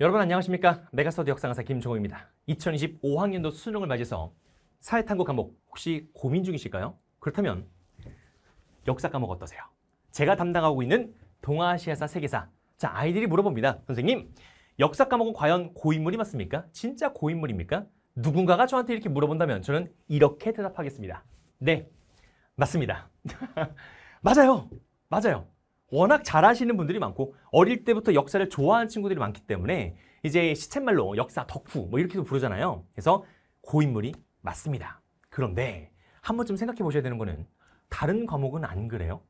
여러분 안녕하십니까? 메가스터디 역사강사 김종호입니다. 2025학년도 수능을 맞이해서 사회탐구 과목 혹시 고민 중이실까요? 그렇다면 역사 과목 어떠세요? 제가 담당하고 있는 동아시아사 세계사 자 아이들이 물어봅니다. 선생님 역사 과목은 과연 고인물이 맞습니까? 진짜 고인물입니까? 누군가가 저한테 이렇게 물어본다면 저는 이렇게 대답하겠습니다. 네 맞습니다. 맞아요. 맞아요. 워낙 잘하시는 분들이 많고 어릴 때부터 역사를 좋아하는 친구들이 많기 때문에 이제 시쳇말로 역사 덕후 뭐 이렇게도 부르잖아요. 그래서 고인물이 맞습니다. 그런데 한 번쯤 생각해 보셔야 되는 거는 다른 과목은 안 그래요?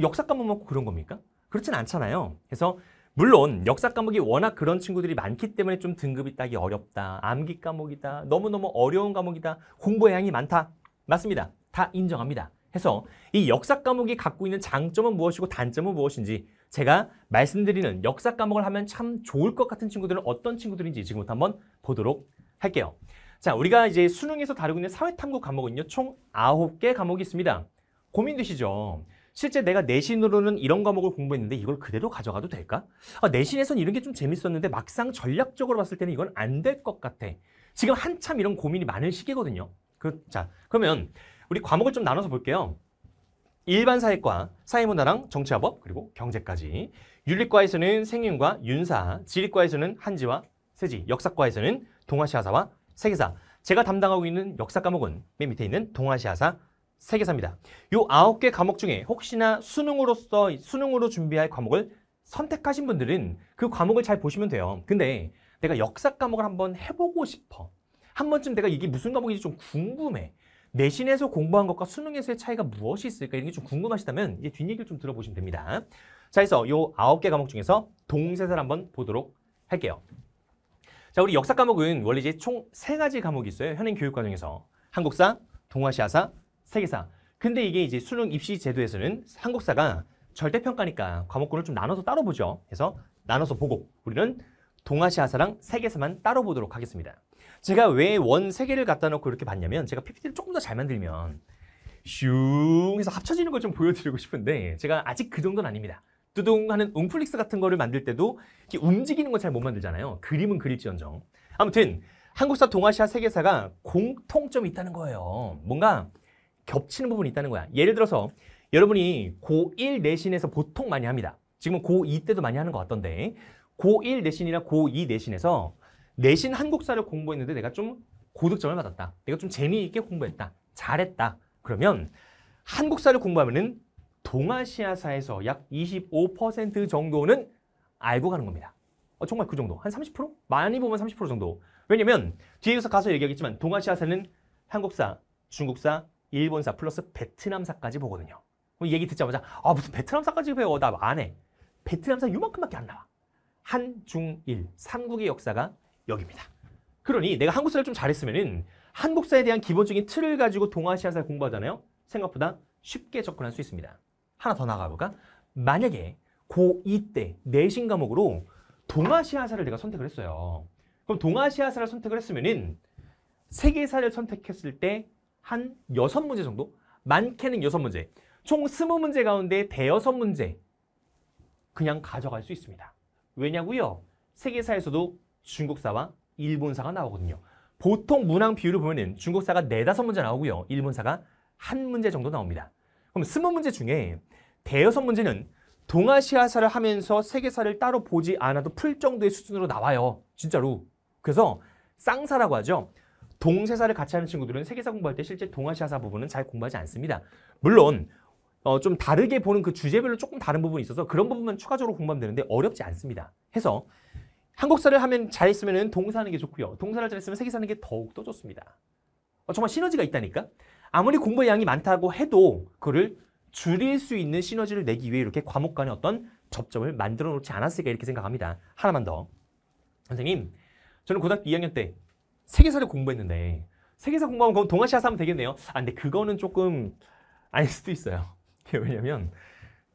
역사 과목만 뭐 그런 겁니까? 그렇진 않잖아요. 그래서 물론 역사 과목이 워낙 그런 친구들이 많기 때문에 좀 등급이 따기 어렵다. 암기 과목이다. 너무너무 어려운 과목이다. 공부의 양이 많다. 맞습니다. 다 인정합니다. 해서 이 역사 과목이 갖고 있는 장점은 무엇이고 단점은 무엇인지 제가 말씀드리는 역사 과목을 하면 참 좋을 것 같은 친구들은 어떤 친구들인지 지금부터 한번 보도록 할게요. 자, 우리가 이제 수능에서 다루고 있는 사회탐구 과목은요. 총 아홉 개 과목이 있습니다. 고민되시죠? 실제 내가 내신으로는 이런 과목을 공부했는데 이걸 그대로 가져가도 될까? 아, 내신에선 이런 게 좀 재밌었는데 막상 전략적으로 봤을 때는 이건 안 될 것 같아. 지금 한참 이런 고민이 많은 시기거든요. 그, 자, 그러면 우리 과목을 좀 나눠서 볼게요. 일반 사회과, 사회문화랑 정치화법, 그리고 경제까지. 윤리과에서는 생윤과 윤사, 지리과에서는 한지와 세지, 역사과에서는 동아시아사와 세계사. 제가 담당하고 있는 역사 과목은 맨 밑에 있는 동아시아사 세계사입니다. 요 아홉 개 과목 중에 혹시나 수능으로서 수능으로 준비할 과목을 선택하신 분들은 그 과목을 잘 보시면 돼요. 근데 내가 역사 과목을 한번 해보고 싶어. 한 번쯤 내가 이게 무슨 과목인지 좀 궁금해. 내신에서 공부한 것과 수능에서의 차이가 무엇이 있을까 이런 게 좀 궁금하시다면 이제 뒷얘기를 좀 들어보시면 됩니다. 자, 그래서 요 아홉 개 과목 중에서 동세사를 한번 보도록 할게요. 자, 우리 역사 과목은 원래 이제 총 세 가지 과목이 있어요. 현행 교육 과정에서 한국사, 동아시아사, 세계사. 근데 이게 이제 수능 입시 제도에서는 한국사가 절대평가니까 과목군을 좀 나눠서 따로 보죠. 그래서 나눠서 보고 우리는 동아시아사랑 세계사만 따로 보도록 하겠습니다. 제가 왜 원 세 개를 갖다 놓고 이렇게 봤냐면 제가 PPT를 조금 더 잘 만들면 슝 해서 합쳐지는 걸 좀 보여드리고 싶은데 제가 아직 그 정도는 아닙니다. 뚜둥 하는 웅플릭스 같은 거를 만들 때도 이렇게 움직이는 건 잘 못 만들잖아요. 그림은 그릴지언정. 아무튼 한국사, 동아시아, 세계사가 공통점이 있다는 거예요. 뭔가 겹치는 부분이 있다는 거야. 예를 들어서 여러분이 고1 내신에서 보통 많이 합니다. 지금은 고2 때도 많이 하는 것 같던데 고1 내신이나 고2 내신에서 내신 한국사를 공부했는데 내가 좀 고득점을 받았다. 내가 좀 재미있게 공부했다. 잘했다. 그러면 한국사를 공부하면은 동아시아사에서 약 25% 정도는 알고 가는 겁니다. 어, 정말 그 정도. 한 30%? 많이 보면 30% 정도. 왜냐면 뒤에서 가서 얘기하겠지만 동아시아사는 한국사, 중국사, 일본사 플러스 베트남사까지 보거든요. 얘기 듣자마자 아 무슨 베트남사까지 배워 나 안 해. 베트남사 이만큼밖에안 나와. 한, 중, 일, 삼국의 역사가 여기입니다. 그러니 내가 한국사를 좀잘했으면 한국사에 대한 기본적인 틀을 가지고 동아시아사를 공부하잖아요. 생각보다 쉽게 접근할 수 있습니다. 하나 더 나가볼까? 만약에 고2 때 내신 과목으로 동아시아사를 내가 선택을 했어요. 그럼 동아시아사를 선택을 했으면 세계사를 선택했을 때 한6 문제 정도? 많게는 6 문제. 총2 0 문제 가운데 대여섯 문제 그냥 가져갈 수 있습니다. 왜냐고요? 세계사에서도 중국사와 일본사가 나오거든요. 보통 문항 비율을 보면 중국사가 네다섯 문제 나오고요. 일본사가 한 문제 정도 나옵니다. 그럼 스무 문제 중에 대여섯 문제는 동아시아사를 하면서 세계사를 따로 보지 않아도 풀 정도의 수준으로 나와요. 진짜로. 그래서 쌍사라고 하죠. 동세사를 같이 하는 친구들은 세계사 공부할 때 실제 동아시아사 부분은 잘 공부하지 않습니다. 물론 어, 좀 다르게 보는 그 주제별로 조금 다른 부분이 있어서 그런 부분만 추가적으로 공부하면 되는데 어렵지 않습니다. 해서 한국사를 하면 잘으면 동사하는 게 좋고요. 동사를 잘으면 세계사는 게 더욱 더 좋습니다. 어, 정말 시너지가 있다니까. 아무리 공부의 양이 많다고 해도 그를 줄일 수 있는 시너지를 내기 위해 이렇게 과목 간의 어떤 접점을 만들어 놓지 않았을까 이렇게 생각합니다. 하나만 더. 선생님, 저는 고등학교 2학년 때 세계사를 공부했는데 세계사 공부하면 그럼 동아시아사 하면 되겠네요. 아, 근데 그거는 조금 아닐 수도 있어요. 왜냐면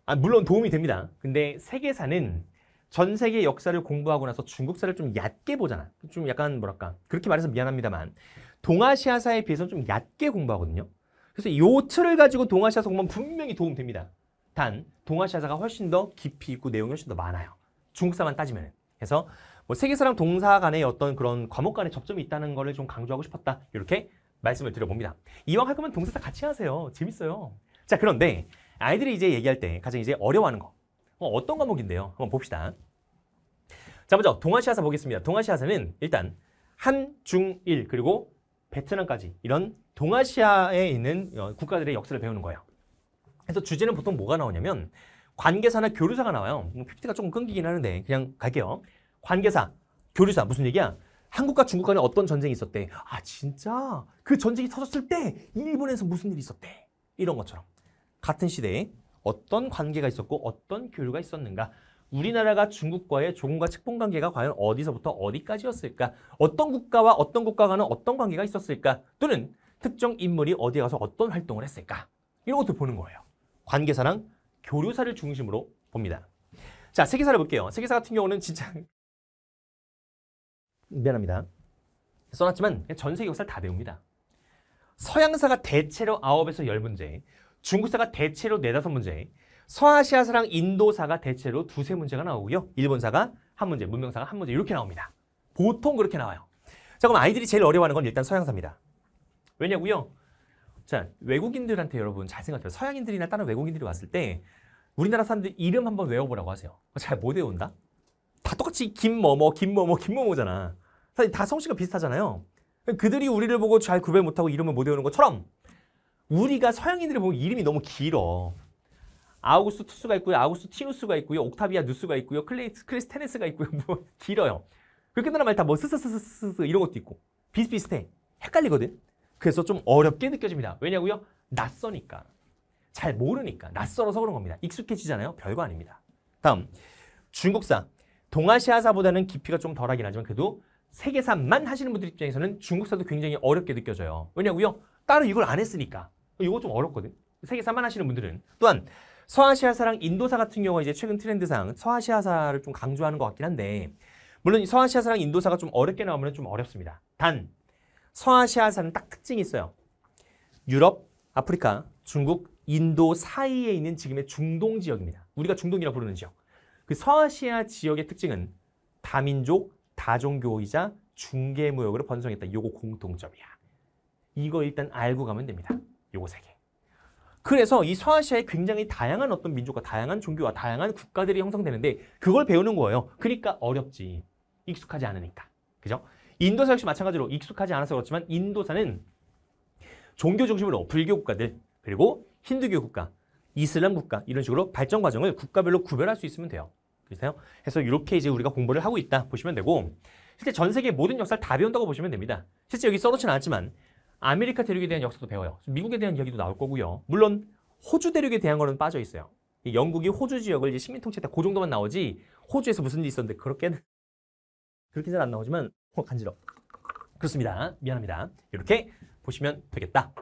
아, 물론 도움이 됩니다. 근데 세계사는 전 세계 역사를 공부하고 나서 중국사를 좀 얕게 보잖아. 좀 약간 뭐랄까. 그렇게 말해서 미안합니다만. 동아시아사에 비해서는 좀 얕게 공부하거든요. 그래서 요 틀을 가지고 동아시아사 공부하면 분명히 도움됩니다. 단, 동아시아사가 훨씬 더 깊이 있고 내용이 훨씬 더 많아요. 중국사만 따지면. 그래서 뭐 세계사랑 동사 간의 어떤 그런 과목 간의 접점이 있다는 거를 좀 강조하고 싶었다. 이렇게 말씀을 드려봅니다. 이왕 할 거면 동사사 같이 하세요. 재밌어요. 자, 그런데 아이들이 이제 얘기할 때 가장 이제 어려워하는 거. 어, 어떤 과목인데요? 한번 봅시다. 자, 먼저 동아시아사 보겠습니다. 동아시아사는 일단 한, 중, 일 그리고 베트남까지 이런 동아시아에 있는 어, 국가들의 역사를 배우는 거예요. 그래서 주제는 보통 뭐가 나오냐면 관계사나 교류사가 나와요. PPT가 뭐 조금 끊기긴 하는데 그냥 갈게요. 관계사, 교류사 무슨 얘기야? 한국과 중국 간에 어떤 전쟁이 있었대. 아 진짜? 그 전쟁이 터졌을 때 일본에서 무슨 일이 있었대. 이런 것처럼. 같은 시대에 어떤 관계가 있었고 어떤 교류가 있었는가 우리나라가 중국과의 조공과 책봉 관계가 과연 어디서부터 어디까지였을까? 어떤 국가와 어떤 국가간은 어떤 관계가 있었을까? 또는 특정 인물이 어디에 가서 어떤 활동을 했을까? 이런 것도 보는 거예요. 관계사랑 교류사를 중심으로 봅니다. 자, 세계사를 볼게요. 세계사 같은 경우는 진짜 미안합니다. 써놨지만 전 세계 역사를 다 배웁니다. 서양사가 대체로 9에서 10문제, 중국사가 대체로 네다섯 문제, 서아시아사랑 인도사가 대체로 두세 문제가 나오고요. 일본사가 한 문제, 문명사가 한 문제 이렇게 나옵니다. 보통 그렇게 나와요. 자, 그럼 아이들이 제일 어려워하는 건 일단 서양사입니다. 왜냐고요? 자, 외국인들한테 여러분 잘 생각해요. 서양인들이나 다른 외국인들이 왔을 때 우리나라 사람들 이름 한번 외워보라고 하세요. 잘 못 외운다? 다 똑같이 김뭐뭐, 김뭐뭐, 김뭐뭐잖아. 다 성씨가 비슷하잖아요. 그들이 우리를 보고 잘 구별 못하고 이름을 못 외우는 것처럼 우리가 서양인들을 보면 이름이 너무 길어. 아우구스투스가 있고요. 아우구스티누스가 있고요. 옥타비아 누스가 있고요. 클레이스 크리스테네스가 있고요. 뭐 길어요. 그렇게 나라 말다뭐 스스스스스 이런 것도 있고 비슷비슷해. 헷갈리거든. 그래서 좀 어렵게 느껴집니다. 왜냐고요? 낯서니까. 잘 모르니까. 낯설어서 그런 겁니다. 익숙해지잖아요. 별거 아닙니다. 다음. 중국사. 동아시아사보다는 깊이가 좀 덜하긴 하지만 그래도 세계사만 하시는 분들 입장에서는 중국사도 굉장히 어렵게 느껴져요. 왜냐고요? 따로 이걸 안 했으니까. 이거 좀 어렵거든. 세계사만 하시는 분들은. 또한 서아시아사랑 인도사 같은 경우가 이제 최근 트렌드상 서아시아사를 좀 강조하는 것 같긴 한데 물론 서아시아사랑 인도사가 좀 어렵게 나오면 좀 어렵습니다. 단 서아시아사는 딱 특징이 있어요. 유럽, 아프리카, 중국, 인도 사이에 있는 지금의 중동 지역입니다. 우리가 중동이라고 부르는 지역. 그 서아시아 지역의 특징은 다민족, 다종교이자 중개무역으로 번성했다. 요거 공통점이야. 이거 일단 알고 가면 됩니다. 요거 세 개. 그래서 이 서아시아에 굉장히 다양한 어떤 민족과 다양한 종교와 다양한 국가들이 형성되는데 그걸 배우는 거예요. 그러니까 어렵지. 익숙하지 않으니까. 그죠? 인도사 역시 마찬가지로 익숙하지 않아서 그렇지만 인도사는 종교 중심으로 불교 국가들 그리고 힌두교 국가, 이슬람 국가 이런 식으로 발전 과정을 국가별로 구별할 수 있으면 돼요. 그래서 그렇죠? 해서 이렇게 이제 우리가 공부를 하고 있다 보시면 되고 실제 전 세계 모든 역사를 다 배운다고 보시면 됩니다. 실제 여기 써놓지는 않았지만 아메리카 대륙에 대한 역사도 배워요. 미국에 대한 이야기도 나올 거고요. 물론 호주 대륙에 대한 거는 빠져 있어요. 영국이 호주 지역을 이제 식민 통치했다 그 정도만 나오지 호주에서 무슨 일이 있었는데 그렇게는 그렇게 잘 안 나오지만 어, 간지러. 그렇습니다. 미안합니다. 이렇게 보시면 되겠다.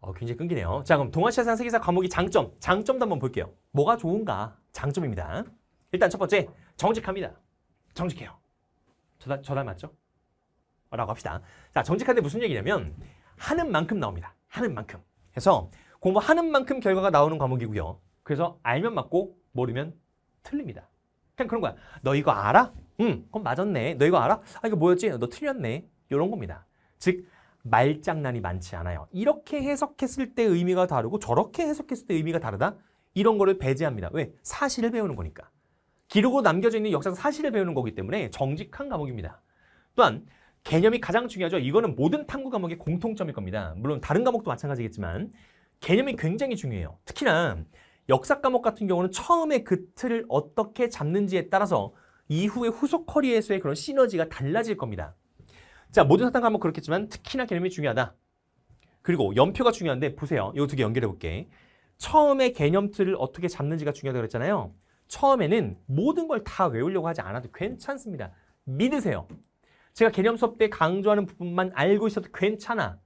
어, 굉장히 끊기네요. 자, 그럼 동아시아상 세계사 과목이 장점, 장점도 한번 볼게요. 뭐가 좋은가? 장점입니다. 일단 첫 번째, 정직합니다. 정직해요. 저달, 저달 맞죠? 라고 합시다. 자, 정직한데 무슨 얘기냐면 하는 만큼 나옵니다. 하는 만큼. 해서 공부하는 만큼 결과가 나오는 과목이고요. 그래서 알면 맞고 모르면 틀립니다. 그냥 그런 거야. 너 이거 알아? 응, 그럼 맞았네. 너 이거 알아? 아, 이거 뭐였지? 너 틀렸네. 이런 겁니다. 즉, 말장난이 많지 않아요. 이렇게 해석했을 때 의미가 다르고 저렇게 해석했을 때 의미가 다르다? 이런 거를 배제합니다. 왜? 사실을 배우는 거니까. 기르고 남겨져 있는 역사상 사실을 배우는 거기 때문에 정직한 과목입니다. 또한 개념이 가장 중요하죠. 이거는 모든 탐구 과목의 공통점일 겁니다. 물론 다른 과목도 마찬가지겠지만 개념이 굉장히 중요해요. 특히나 역사 과목 같은 경우는 처음에 그 틀을 어떻게 잡는지에 따라서 이후에 후속 커리어에서의 그런 시너지가 달라질 겁니다. 자, 모든 사탕 과목 그렇겠지만 특히나 개념이 중요하다. 그리고 연표가 중요한데 보세요. 이거두 개 연결해 볼게. 처음에 개념 틀을 어떻게 잡는지가 중요하다고 그랬잖아요. 처음에는 모든 걸 다 외우려고 하지 않아도 괜찮습니다. 믿으세요. 제가 개념 수업 때 강조하는 부분만 알고 있어도 괜찮아.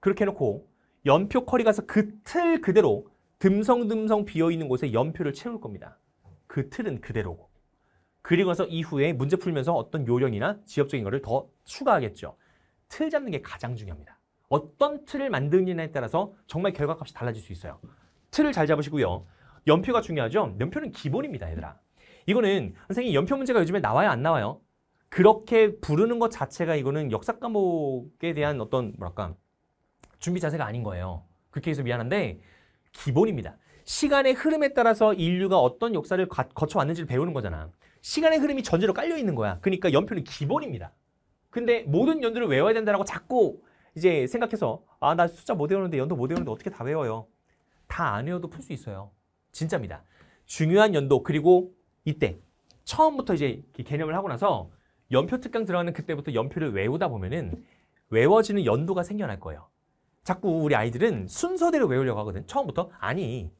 그렇게 해놓고 연표 커리 가서 그 틀 그대로 듬성듬성 비어있는 곳에 연표를 채울 겁니다. 그 틀은 그대로고. 그리고서 나 이후에 문제 풀면서 어떤 요령이나 지엽적인 거를 더 추가하겠죠. 틀 잡는 게 가장 중요합니다. 어떤 틀을 만드느냐에 따라서 정말 결과값이 달라질 수 있어요. 틀을 잘 잡으시고요. 연표가 중요하죠? 연표는 기본입니다, 얘들아. 이거는 선생님 연표 문제가 요즘에 나와요, 안 나와요? 그렇게 부르는 것 자체가 이거는 역사 과목에 대한 어떤 뭐랄까 준비 자세가 아닌 거예요. 그렇게 해서 미안한데 기본입니다. 시간의 흐름에 따라서 인류가 어떤 역사를 거쳐왔는지를 배우는 거잖아. 시간의 흐름이 전제로 깔려 있는 거야. 그러니까 연표는 기본입니다. 근데 모든 연도를 외워야 된다라고 자꾸 이제 생각해서 아 나 숫자 못 외우는데 연도 못 외우는데 어떻게 다 외워요? 다 안 외워도 풀 수 있어요. 진짜입니다. 중요한 연도 그리고 이때 처음부터 이제 개념을 하고 나서 연표 특강 들어가는 그때부터 연표를 외우다 보면은 외워지는 연도가 생겨날 거예요. 자꾸 우리 아이들은 순서대로 외우려고 하거든. 처음부터 아니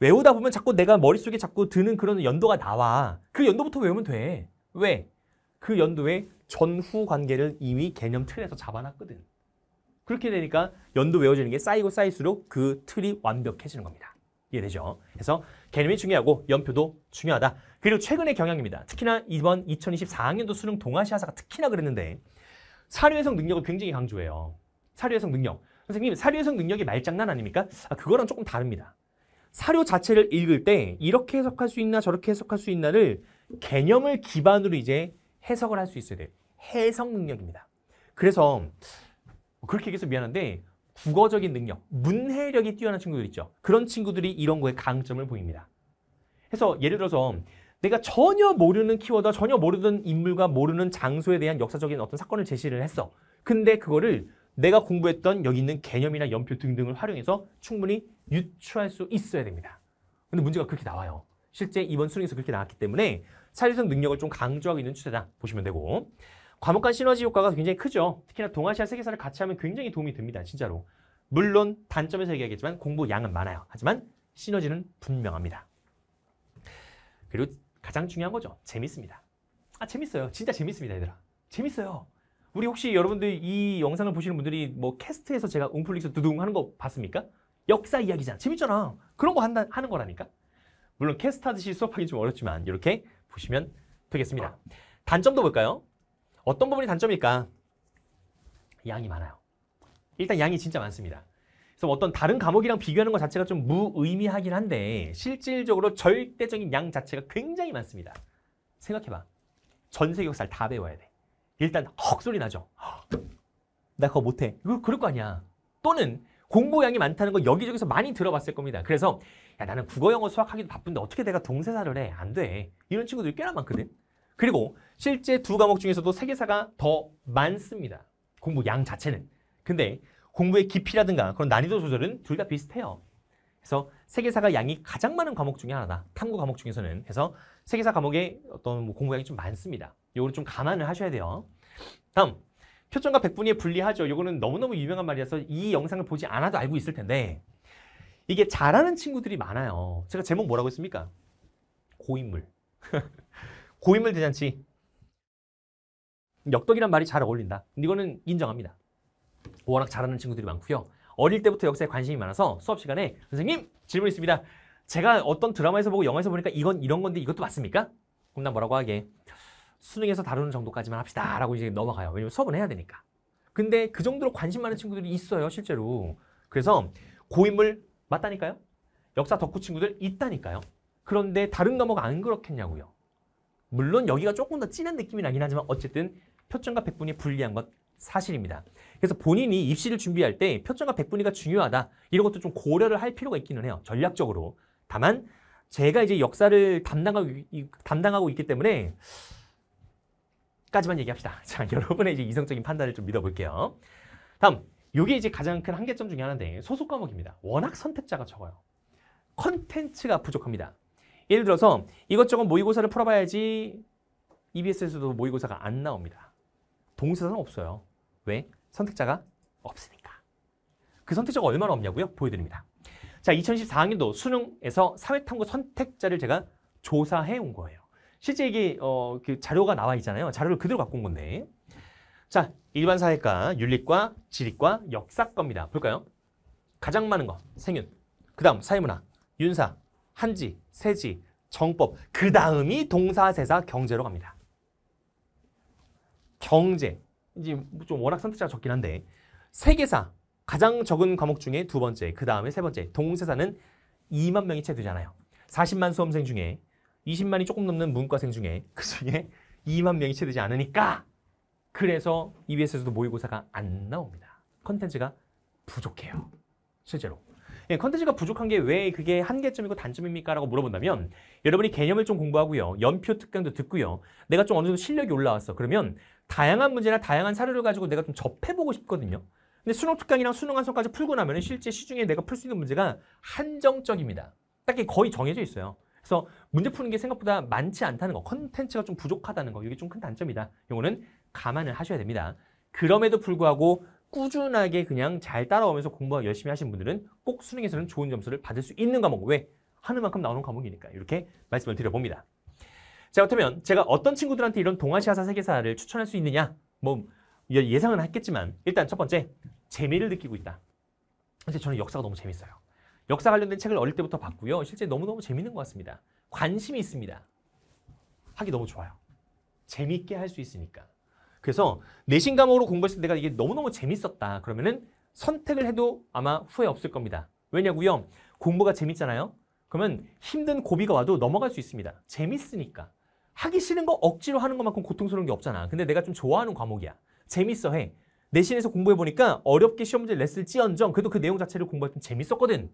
외우다 보면 자꾸 내가 머릿속에 자꾸 드는 그런 연도가 나와. 그 연도부터 외우면 돼. 왜? 그연도에 전후 관계를 이미 개념 틀에서 잡아놨거든. 그렇게 되니까 연도 외워지는 게 쌓이고 쌓일수록 그 틀이 완벽해지는 겁니다. 이해되죠? 그래서 개념이 중요하고 연표도 중요하다. 그리고 최근의 경향입니다. 특히나 이번 2024학년도 수능 동아시아사가 특히나 그랬는데 사료해석 능력을 굉장히 강조해요. 사료해석 능력. 선생님, 사료해석 능력이 말장난 아닙니까? 아, 그거랑 조금 다릅니다. 사료 자체를 읽을 때 이렇게 해석할 수 있나 저렇게 해석할 수 있나를 개념을 기반으로 이제 해석을 할 수 있어야 돼요. 해석 능력입니다. 그래서 그렇게 얘기해서 미안한데 국어적인 능력, 문해력이 뛰어난 친구들 있죠. 그런 친구들이 이런 거에 강점을 보입니다. 그래서 예를 들어서 내가 전혀 모르는 키워드와 전혀 모르던 인물과 모르는 장소에 대한 역사적인 어떤 사건을 제시를 했어. 근데 그거를 내가 공부했던 여기 있는 개념이나 연표 등등을 활용해서 충분히 유추할 수 있어야 됩니다. 근데 문제가 그렇게 나와요. 실제 이번 수능에서 그렇게 나왔기 때문에 사회적 능력을 좀 강조하고 있는 추세다 보시면 되고 과목 간 시너지 효과가 굉장히 크죠. 특히나 동아시아 세계사를 같이 하면 굉장히 도움이 됩니다. 진짜로. 물론 단점에서 얘기하겠지만 공부 양은 많아요. 하지만 시너지는 분명합니다. 그리고 가장 중요한 거죠. 재밌습니다. 아, 재밌어요. 진짜 재밌습니다, 얘들아. 재밌어요. 우리 혹시 여러분들 이 영상을 보시는 분들이 뭐 캐스트에서 제가 웅플릭스 두둥 하는 거 봤습니까? 역사 이야기잖아. 재밌잖아. 그런 거 한다, 하는 거라니까. 물론 캐스트 하듯이 수업하기 좀 어렵지만 이렇게 보시면 되겠습니다. 단점도 볼까요? 어떤 부분이 단점일까? 양이 많아요. 일단 양이 진짜 많습니다. 그래서 어떤 다른 과목이랑 비교하는 것 자체가 좀 무의미하긴 한데 실질적으로 절대적인 양 자체가 굉장히 많습니다. 생각해봐. 전세 역사를 다 배워야 돼. 일단 헉 소리 나죠. 헉, 나 그거 못해. 이거 그럴 거 아니야. 또는 공부량이 많다는 거 여기저기서 많이 들어봤을 겁니다. 그래서 야 나는 국어, 영어, 수학하기도 바쁜데 어떻게 내가 동세사를 해? 안 돼. 이런 친구들이 꽤나 많거든. 그리고 실제 두 과목 중에서도 세계사가 더 많습니다. 공부 양 자체는. 근데 공부의 깊이라든가 그런 난이도 조절은 둘 다 비슷해요. 그래서 세계사가 양이 가장 많은 과목 중에 하나다. 탐구 과목 중에서는. 그래서 세계사 과목에 어떤 뭐 공부량이 좀 많습니다. 요거는 좀 감안을 하셔야 돼요. 다음. 표준과 백분위에 분리하죠. 요거는 너무너무 유명한 말이라서 이 영상을 보지 않아도 알고 있을 텐데 이게 잘하는 친구들이 많아요. 제가 제목 뭐라고 했습니까? 고인물. 고인물 대잔치. 역덕이란 말이 잘 어울린다. 이거는 인정합니다. 워낙 잘하는 친구들이 많고요. 어릴 때부터 역사에 관심이 많아서 수업 시간에 선생님 질문 있습니다. 제가 어떤 드라마에서 보고 영화에서 보니까 이건 이런 건데 이것도 맞습니까? 그럼 난 뭐라고 하게 수능에서 다루는 정도까지만 합시다 라고 이제 넘어가요. 왜냐면 수업은 해야 되니까. 근데 그 정도로 관심 많은 친구들이 있어요 실제로. 그래서 고인물 맞다니까요. 역사 덕후 친구들 있다니까요. 그런데 다른 넘어가 안 그렇겠냐고요. 물론 여기가 조금 더 진한 느낌이 나긴 하지만 어쨌든 표점과 백분이 불리한 것 사실입니다. 그래서 본인이 입시를 준비할 때 표점과 백분위가 중요하다. 이런 것도 좀 고려를 할 필요가 있기는 해요. 전략적으로. 다만 제가 이제 역사를 담당하고, 담당하고 있기 때문에 까지만 얘기합시다. 자, 여러분의 이제 이성적인 판단을 좀 믿어볼게요. 다음, 이게 이제 가장 큰 한계점 중에 하나인데 소속 과목입니다. 워낙 선택자가 적어요. 컨텐츠가 부족합니다. 예를 들어서 이것저것 모의고사를 풀어봐야지 EBS에서도 모의고사가 안 나옵니다. 동사는 없어요. 왜? 선택자가 없으니까. 그 선택자가 얼마나 없냐고요? 보여드립니다. 자, 2014학년도 수능에서 사회탐구 선택자를 제가 조사해 온 거예요. 실제 이게 어, 그 자료가 나와 있잖아요. 자료를 그대로 갖고 온 건데. 자, 일반 사회과, 윤리과, 지리과, 역사과입니다. 볼까요? 가장 많은 거, 생윤. 그 다음 사회문화, 윤사, 한지, 세지, 정법. 그 다음이 동사, 세사, 경제로 갑니다. 경제, 이제 좀 워낙 선택자가 적긴 한데 세계사 가장 적은 과목 중에 두 번째, 그 다음에 세 번째 동세사는 2만 명이 채 되잖아요. 40만 수험생 중에 20만이 조금 넘는 문과생 중에 그 중에 2만 명이 채 되지 않으니까 그래서 EBS에서도 모의고사가 안 나옵니다. 컨텐츠가 부족해요. 실제로. 예, 컨텐츠가 부족한 게 왜 그게 한계점이고 단점입니까? 라고 물어본다면 여러분이 개념을 좀 공부하고요. 연표 특강도 듣고요. 내가 좀 어느 정도 실력이 올라왔어. 그러면 다양한 문제나 다양한 사료를 가지고 내가 좀 접해보고 싶거든요. 근데 수능 특강이랑 수능 한성까지 풀고 나면 실제 시중에 내가 풀 수 있는 문제가 한정적입니다. 딱히 거의 정해져 있어요. 그래서 문제 푸는 게 생각보다 많지 않다는 거, 컨텐츠가 좀 부족하다는 거, 이게 좀 큰 단점이다. 이거는 감안을 하셔야 됩니다. 그럼에도 불구하고 꾸준하게 그냥 잘 따라오면서 공부 열심히 하신 분들은 꼭 수능에서는 좋은 점수를 받을 수 있는 과목. 왜? 하는 만큼 나오는 과목이니까. 이렇게 말씀을 드려봅니다. 자, 그렇다면 제가 어떤 친구들한테 이런 동아시아사 세계사를 추천할 수 있느냐? 뭐 예, 예상은 했겠지만 일단 첫 번째, 재미를 느끼고 있다. 사실 저는 역사가 너무 재밌어요. 역사 관련된 책을 어릴 때부터 봤고요. 실제 너무너무 재밌는 것 같습니다. 관심이 있습니다. 하기 너무 좋아요. 재밌게 할 수 있으니까. 그래서 내신 과목으로 공부했을 때 내가 이게 너무너무 재밌었다. 그러면은 선택을 해도 아마 후회 없을 겁니다. 왜냐고요? 공부가 재밌잖아요. 그러면 힘든 고비가 와도 넘어갈 수 있습니다. 재밌으니까. 하기 싫은 거 억지로 하는 것만큼 고통스러운 게 없잖아. 근데 내가 좀 좋아하는 과목이야. 재밌어 해. 내신에서 공부해보니까 어렵게 시험 문제를 냈을지언정 그래도 그 내용 자체를 공부할 때 재밌었거든.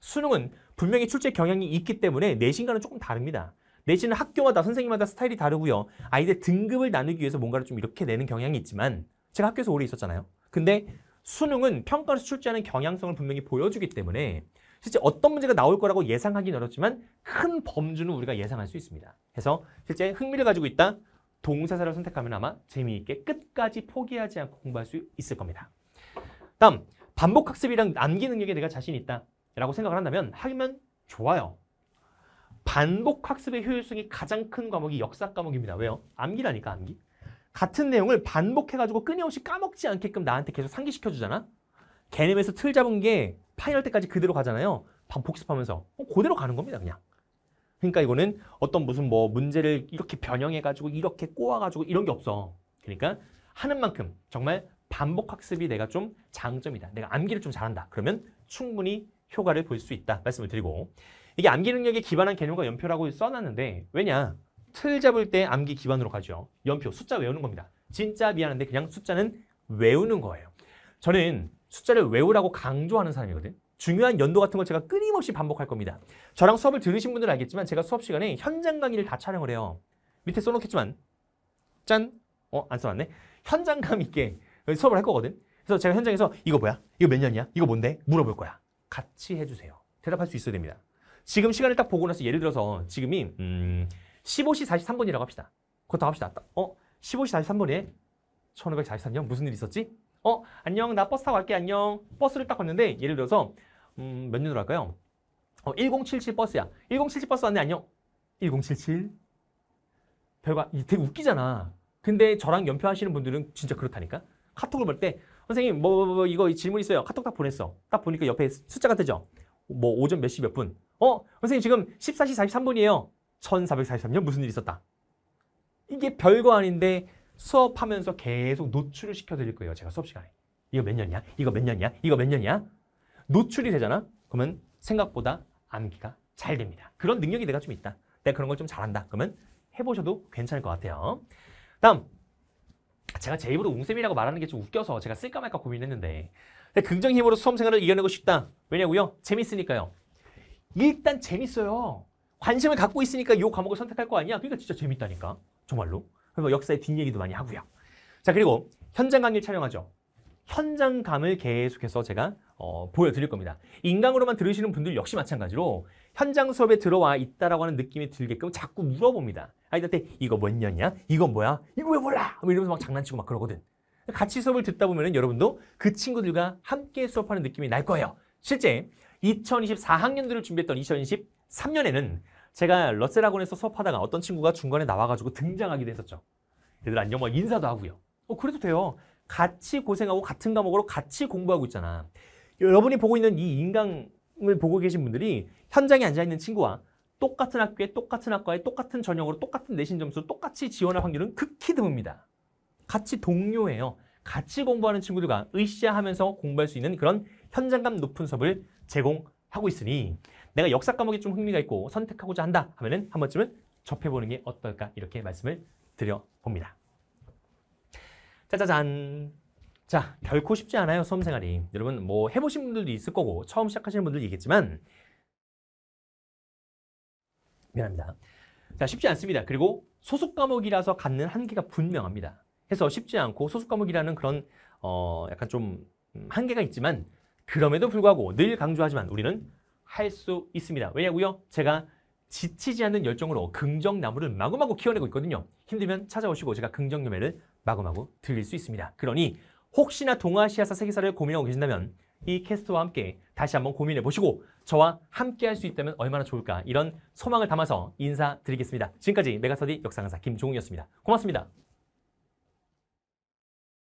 수능은 분명히 출제 경향이 있기 때문에 내신과는 조금 다릅니다. 내지는 학교마다 선생님마다 스타일이 다르고요. 아이들 등급을 나누기 위해서 뭔가를 좀 이렇게 내는 경향이 있지만 제가 학교에서 오래 있었잖아요. 근데 수능은 평가를 출제하는 경향성을 분명히 보여주기 때문에 실제 어떤 문제가 나올 거라고 예상하기는 어렵지만 큰 범주는 우리가 예상할 수 있습니다. 그래서 실제 흥미를 가지고 있다? 동사사를 선택하면 아마 재미있게 끝까지 포기하지 않고 공부할 수 있을 겁니다. 다음, 반복학습이랑 암기 능력에 내가 자신 있다 라고 생각을 한다면 하면 좋아요. 반복 학습의 효율성이 가장 큰 과목이 역사 과목입니다. 왜요? 암기라니까 암기. 같은 내용을 반복해가지고 끊임없이 까먹지 않게끔 나한테 계속 상기시켜주잖아. 개념에서 틀 잡은 게 파이널 때까지 그대로 가잖아요. 반 복습하면서 어, 그대로 가는 겁니다. 그냥. 그러니까 이거는 어떤 무슨 뭐 문제를 이렇게 변형해가지고 이렇게 꼬아가지고 이런 게 없어. 그러니까 하는 만큼 정말 반복 학습이 내가 좀 장점이다. 내가 암기를 좀 잘한다. 그러면 충분히 효과를 볼 수 있다. 말씀을 드리고 이게 암기 능력에 기반한 개념과 연표라고 써놨는데 왜냐? 틀 잡을 때 암기 기반으로 가죠. 연표, 숫자 외우는 겁니다. 진짜 미안한데 그냥 숫자는 외우는 거예요. 저는 숫자를 외우라고 강조하는 사람이거든. 중요한 연도 같은 걸 제가 끊임없이 반복할 겁니다. 저랑 수업을 들으신 분들은 알겠지만 제가 수업 시간에 현장 강의를 다 촬영을 해요. 밑에 써놓겠지만 짠! 어? 안 써놨네? 현장감 있게 수업을 할 거거든. 그래서 제가 현장에서 이거 뭐야? 이거 몇 년이야? 이거 뭔데? 물어볼 거야. 같이 해주세요. 대답할 수 있어야 됩니다. 지금 시간을 딱 보고 나서 예를 들어서 지금이 음 15시 43분이라고 합시다. 그것도 합시다. 어? 15시 43분에 1543년 무슨 일이 있었지? 어? 안녕 나 버스 타고 갈게 안녕. 버스를 딱 봤는데 예를 들어서 음, 몇 년으로 할까요? 어, 1077 버스야. 1077 버스 왔네 안녕. 1077? 별거 되게 웃기잖아. 근데 저랑 연표하시는 분들은 진짜 그렇다니까. 카톡을 볼 때 선생님 뭐, 뭐, 뭐 이거 질문 있어요. 카톡 딱 보냈어. 딱 보니까 옆에 숫자가 뜨죠. 뭐 오전 몇 시 몇 분. 어, 선생님 지금 14시 43분이에요. 1443년 무슨 일이 있었다. 이게 별거 아닌데 수업하면서 계속 노출을 시켜드릴 거예요. 제가 수업 시간에. 이거 몇 년이야? 이거 몇 년이야? 이거 몇 년이야? 노출이 되잖아? 그러면 생각보다 암기가 잘 됩니다. 그런 능력이 내가 좀 있다. 내가 그런 걸 좀 잘한다. 그러면 해보셔도 괜찮을 것 같아요. 다음. 제가 제 입으로 웅쌤이라고 말하는 게 좀 웃겨서 제가 쓸까 말까 고민했는데 긍정 힘으로 수험생활을 이겨내고 싶다. 왜냐고요? 재밌으니까요. 일단 재밌어요. 관심을 갖고 있으니까 이 과목을 선택할 거 아니야? 그러니까 진짜 재밌다니까. 정말로. 그래서 역사의 뒷얘기도 많이 하고요. 자, 그리고 현장 강의 를 촬영하죠. 현장감을 계속해서 제가 어, 보여드릴 겁니다. 인강으로만 들으시는 분들 역시 마찬가지로 현장 수업에 들어와 있다라고 하는 느낌이 들게끔 자꾸 물어봅니다. 아이들한테 이거 뭔 년이야? 이건 뭐야? 이거 왜 몰라? 뭐 이러면서 막 장난치고 막 그러거든. 같이 수업을 듣다 보면 여러분도 그 친구들과 함께 수업하는 느낌이 날 거예요. 실제 2024학년도를 준비했던 2023년에는 제가 러셀학원에서 수업하다가 어떤 친구가 중간에 나와가지고 등장하기도 했었죠. 얘들 안녕, 막 인사도 하고요. 어, 그래도 돼요. 같이 고생하고 같은 과목으로 같이 공부하고 있잖아. 여러분이 보고 있는 이 인강을 보고 계신 분들이 현장에 앉아있는 친구와 똑같은 학교에 똑같은 학과에 똑같은 전형으로 똑같은 내신 점수로 똑같이 지원할 확률은 극히 드뭅니다. 같이 동료예요. 같이 공부하는 친구들과 의시하면서 공부할 수 있는 그런 현장감 높은 수업을 제공하고 있으니 내가 역사 과목에 좀 흥미가 있고 선택하고자 한다 하면은 한 번쯤은 접해보는 게 어떨까 이렇게 말씀을 드려봅니다. 짜자잔. 자, 결코 쉽지 않아요, 수험생활이. 여러분, 뭐 해보신 분들도 있을 거고 처음 시작하시는 분들도 있겠지만 미안합니다. 자, 쉽지 않습니다. 그리고 소속 과목이라서 갖는 한계가 분명합니다. 해서 쉽지 않고 소속 과목이라는 그런 어 약간 좀 음, 한계가 있지만 그럼에도 불구하고 늘 강조하지만 우리는 할 수 있습니다. 왜냐고요? 제가 지치지 않는 열정으로 긍정나무를 마구마구 키워내고 있거든요. 힘들면 찾아오시고 제가 긍정요매를 마구마구 들릴 수 있습니다. 그러니 혹시나 동아시아사 세계사를 고민하고 계신다면 이 캐스트와 함께 다시 한번 고민해 보시고 저와 함께 할 수 있다면 얼마나 좋을까 이런 소망을 담아서 인사드리겠습니다. 지금까지 메가서디 역사 강사 김종욱이었습니다. 고맙습니다.